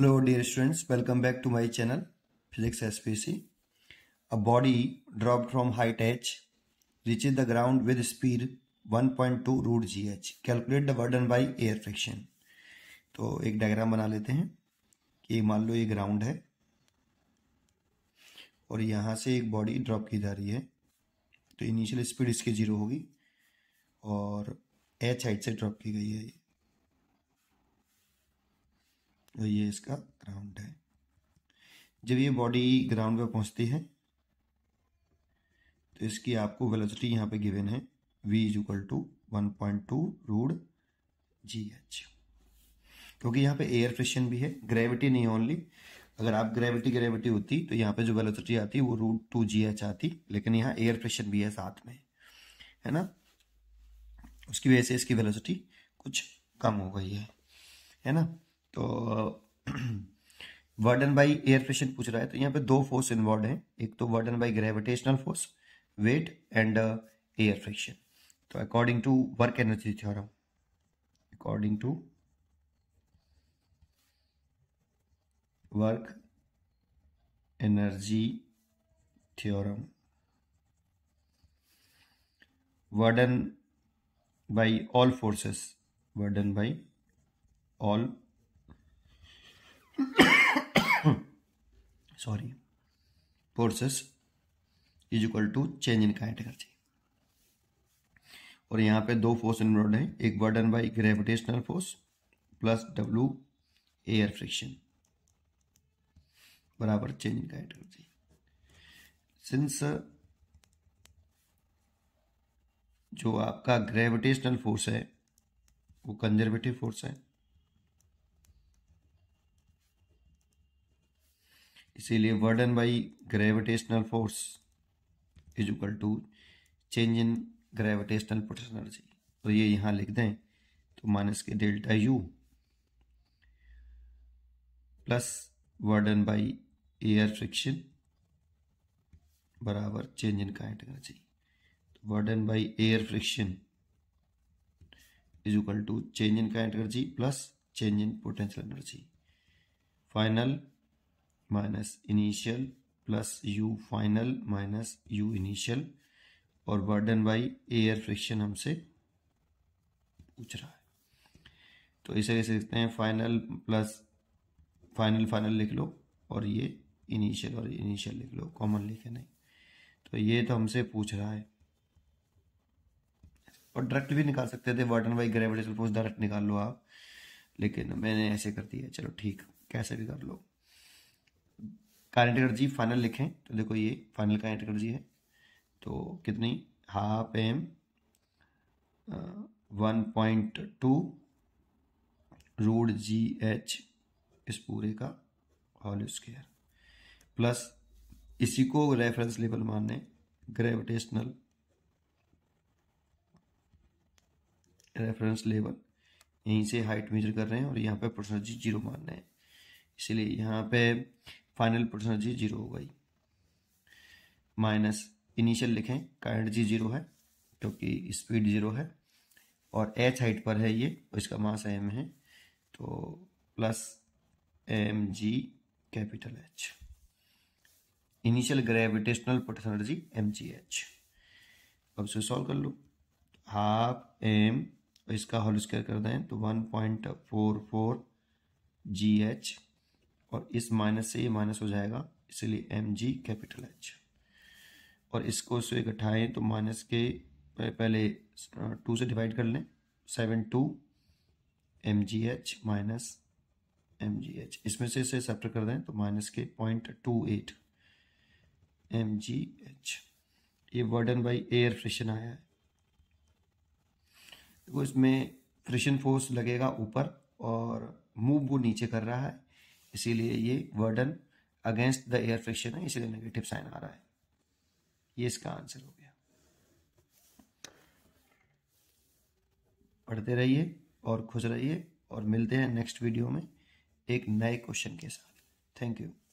hello dear students welcome back to my channel physics S P C a body drop from height H reach the ground with speed 1.2 point two root G H calculate the work done by air friction तो एक diagram बना लेते हैं कि मान लो ये ground है और यहाँ से एक बॉडी ड्रॉप की जा रही है तो इनिशियल स्पीड इसकी जीरो होगी और एच हाइट से ड्रॉप की गई है तो ये इसका ग्राउंड है जब ये बॉडी ग्राउंड पर पहुंचती है तो इसकी आपको वेलोसिटी यहाँ पे गिवन है v is equal to one point two root G H क्योंकि यहाँ पे एयर फ्रिक्शन भी है ग्रेविटी नहीं ओनली अगर आप ग्रेविटी ग्रेविटी होती तो यहाँ पे जो वेलोसिटी आती वो रूट टू जी एच आती लेकिन यहाँ एयर फ्रिक्शन भी है साथ में है ना उसकी वजह से इसकी वेलोसिटी कुछ कम हो गई है है ना तो वर्डन बाई एयर प्रेशर पूछ रहा है तो यहाँ पे दो फोर्स इन्वॉल्व है एक तो work done by gravitational force weight and air friction तो according to work energy theorem according to work energy theorem work done by all forces work done by all sorry forces is equal to change in kinetic energy और यहाँ पे दो force involve है एक work done by gravitational force plus W air friction बराबर change in kinetic energy since जो आपका gravitational force है वो कंजर्वेटिव फोर्स है इसीलिए work done by gravitational force is equal to change in gravitational potential energy तो ये यहाँ लिख दें तो माइनस के delta U plus work done by air friction बराबर चेंज इन काइनेटिक एनर्जी तो work done by air friction is equal to change in kinetic energy plus change in potential energy final minus initial plus U final minus U initial और work done by air friction हमसे पूछ रहा है तो इसे कैसे लिखते हैं फाइनल प्लस फाइनल फाइनल लिख लो और ये इनिशियल और इनिशियल लिख लो कॉमन लिखे नहीं तो ये तो हमसे पूछ रहा है और डायरेक्ट भी निकाल सकते थे work done by gravitation force direct निकाल लो आप लेकिन मैंने ऐसे कर दिया चलो ठीक कैसे भी कर लो काइनेटिक एनर्जी फाइनल लिखें तो देखो ये फाइनल काइनेटिक एनर्जी है तो कितनी half M one point two root G H इस पूरे का होल स्केयर प्लस इसी को रेफरेंस लेवल मानने ग्रेविटेशनल रेफरेंस लेवल यहीं से हाइट मेजर कर रहे हैं और यहाँ पे प्रोसेस जी जीरो मान रहे हैं इसलिए यहाँ पे फाइनल पोटेंशियल एनर्जी जीरो हो गई माइनस इनिशियल लिखें करंट जी जीरो है क्योंकि तो स्पीड जीरो है और एच हाइट पर है ये तो इसका मास एम है तो plus M G capital H initial gravitational potential energy M G H अब इसे सॉल्व कर लो हाफ एम इसका होल स्क्वायर कर दें तो one point four four G H और इस माइनस से ये माइनस हो जाएगा इसलिए एम जी कैपिटल एच और इसको से इकट्ठाएँ तो माइनस के पहले टू से डिवाइड कर लें seven two M G H minus M G H इसमें से इसे सेप्टर कर दें तो माइनस के point two eight M G H ये वर्डन बाई एयर फ्रिक्शन आया है देखो तो इसमें फ्रिक्शन फोर्स लगेगा ऊपर और मूव वो नीचे कर रहा है इसीलिए ये work done against the air friction है इसीलिए नेगेटिव साइन आ रहा है ये इसका आंसर हो गया पढ़ते रहिए और खुश रहिए और मिलते हैं नेक्स्ट वीडियो में एक नए क्वेश्चन के साथ थैंक यू